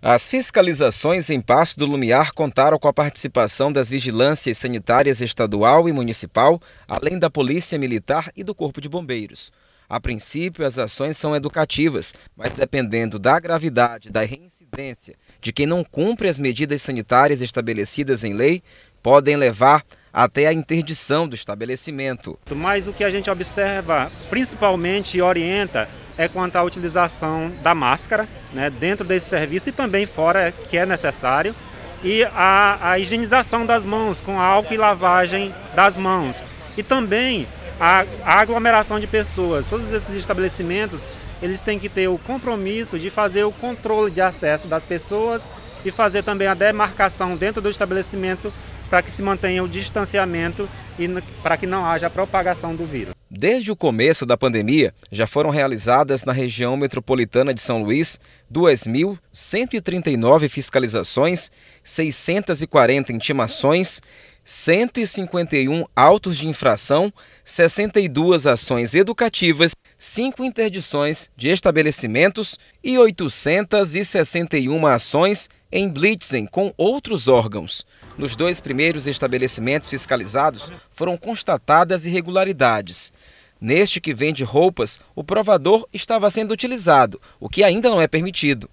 As fiscalizações em Passo do Lumiar contaram com a participação das vigilâncias sanitárias estadual e municipal, além da Polícia Militar e do Corpo de Bombeiros. A princípio, as ações são educativas, mas dependendo da gravidade, da reincidência de quem não cumpre as medidas sanitárias estabelecidas em lei, podem levar até a interdição do estabelecimento. Mas o que a gente observa, principalmente e orienta, é quanto à utilização da máscara né, dentro desse serviço e também fora, que é necessário, e a, a higienização das mãos com álcool e lavagem das mãos. E também a, a aglomeração de pessoas. Todos esses estabelecimentos eles têm que ter o compromisso de fazer o controle de acesso das pessoas e fazer também a demarcação dentro do estabelecimento para que se mantenha o distanciamento e para que não haja propagação do vírus. Desde o começo da pandemia, já foram realizadas na região metropolitana de São Luís 2.139 fiscalizações, 640 intimações, 151 autos de infração, 62 ações educativas, 5 interdições de estabelecimentos e 861 ações em blitzen com outros órgãos. Nos dois primeiros estabelecimentos fiscalizados foram constatadas irregularidades. Neste que vende roupas, o provador estava sendo utilizado, o que ainda não é permitido.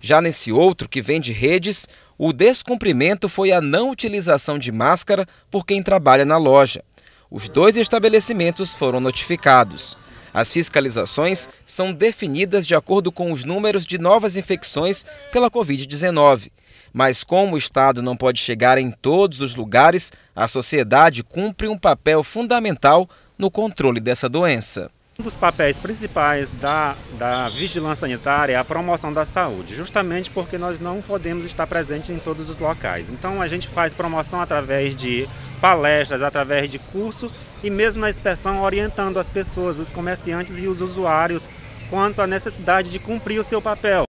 Já nesse outro que vende redes, o descumprimento foi a não utilização de máscara por quem trabalha na loja. Os dois estabelecimentos foram notificados. As fiscalizações são definidas de acordo com os números de novas infecções pela Covid-19. Mas como o Estado não pode chegar em todos os lugares, a sociedade cumpre um papel fundamental no controle dessa doença. Um dos papéis principais da, da vigilância sanitária é a promoção da saúde, justamente porque nós não podemos estar presentes em todos os locais. Então a gente faz promoção através de palestras, através de curso e mesmo na inspeção orientando as pessoas, os comerciantes e os usuários quanto à necessidade de cumprir o seu papel.